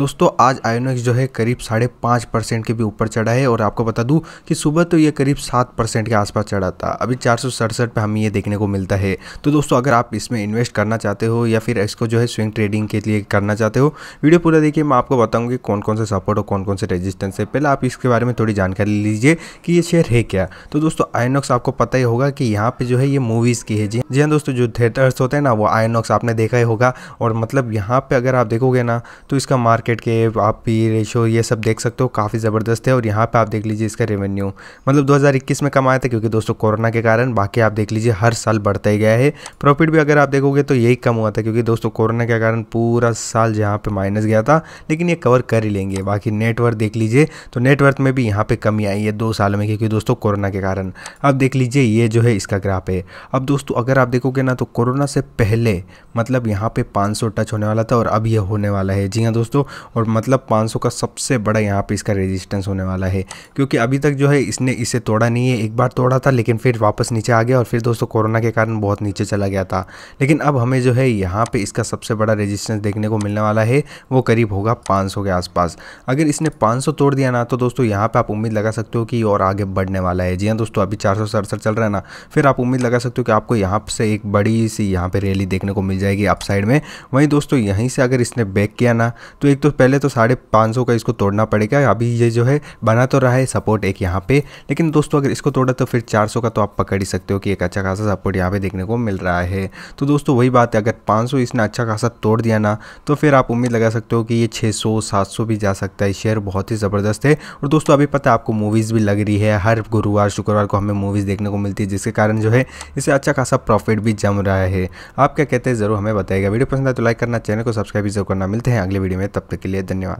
दोस्तों आज आयोनेक्स जो है करीब साढ़े पाँच परसेंट के भी ऊपर चढ़ा है और आपको बता दूं कि सुबह तो ये करीब सात परसेंट के आसपास चढ़ा था अभी चार सौ सड़सठ पर हमें ये देखने को मिलता है तो दोस्तों अगर आप इसमें इन्वेस्ट करना चाहते हो या फिर इसको जो है स्विंग ट्रेडिंग के लिए करना चाहते हो वीडियो पूरा देखिए मैं आपको बताऊँगी कौन कौन से सपोर्ट और कौन कौन से रेजिस्टेंस है पहले आप इसके बारे में थोड़ी जानकारी लीजिए कि ये शेयर है क्या तो दोस्तों आयोनॉक्स आपको पता ही होगा कि यहाँ पर जो है ये मूवीज़ की है जी जी हाँ दोस्तों जो थिएटर्स होते हैं ना वो आयोनॉक्स आपने देखा ही होगा और मतलब यहाँ पर अगर आप देखोगे ना तो इसका मार्केट मार्केट के आप पी रेशो ये सब देख सकते हो काफ़ी ज़बरदस्त है और यहाँ पे आप देख लीजिए इसका रेवेन्यू मतलब 2021 में कम आया था क्योंकि दोस्तों कोरोना के कारण बाकी आप देख लीजिए हर साल बढ़ता ही गया है प्रॉफिट भी अगर आप देखोगे तो यही कम हुआ था क्योंकि दोस्तों कोरोना के कारण पूरा साल यहाँ पर माइनस गया था लेकिन ये कवर कर ही लेंगे बाकी नेटवर्क देख लीजिए तो नेटवर्क में भी यहाँ पर कमी आई है दो साल में क्योंकि दोस्तों कोरोना के कारण अब देख लीजिए ये जो है इसका ग्राफ है अब दोस्तों अगर आप देखोगे ना तो कोरोना से पहले मतलब यहाँ पे 500 टच होने वाला था और अब यह होने वाला है जी हाँ दोस्तों और मतलब 500 का सबसे बड़ा यहाँ पे इसका रेजिस्टेंस होने वाला है क्योंकि अभी तक जो है इसने इसे तोड़ा नहीं है एक बार तोड़ा था लेकिन फिर वापस नीचे आ गया और फिर दोस्तों कोरोना के कारण बहुत नीचे चला गया था लेकिन अब हमें जो है यहाँ पर इसका सबसे बड़ा रजिस्टेंस देखने को मिलने वाला है वो करीब होगा पाँच के आसपास अगर इसने पाँच तोड़ दिया ना तो दोस्तों यहाँ पर आप उम्मीद लगा सकते हो कि और आगे बढ़ने वाला है जी हाँ दोस्तों अभी चार चल रहा है ना फिर आप उम्मीद लगा सकते हो कि आपको यहाँ से एक बड़ी सी यहाँ पर रैली देखने को मिल जाएगी अपसाइड साइड में वहीं दोस्तों यहीं से अगर इसने बैक किया ना तो एक तो तो पहले तो साढ़े पाँच सौ का इसको तोड़ना पड़ेगा अभी ये जो है बना तो रहा है सपोर्ट एक यहाँ पे लेकिन दोस्तों अगर इसको तोड़ा तो फिर चार सौ का तो आप पकड़ ही सकते हो कि एक अच्छा खासा सपोर्ट यहाँ पे देखने को मिल रहा है तो दोस्तों वही बात है अगर पाँच सौ इसने अच्छा खासा तोड़ दिया ना तो फिर आप उम्मीद लगा सकते हो कि ये छः सौ सात सौ भी जा सकता है शेयर बहुत ही ज़बरदस्त है और दोस्तों अभी पता है आपको मूवीज़ भी लग रही है हर गुरुवार शुक्रवार को हमें मूवीज़ देखने को मिलती है जिसके कारण जो है इसे अच्छा खासा प्रॉफिट भी जम रहा है आप क्या कहते हैं ज़रूर हमें बताएगा वीडियो पसंद आए तो लाइक करना चैनल को सब्सक्राइब भी जरूर करना मिलते हैं अगले वीडियो में तब तक के लिए धन्यवाद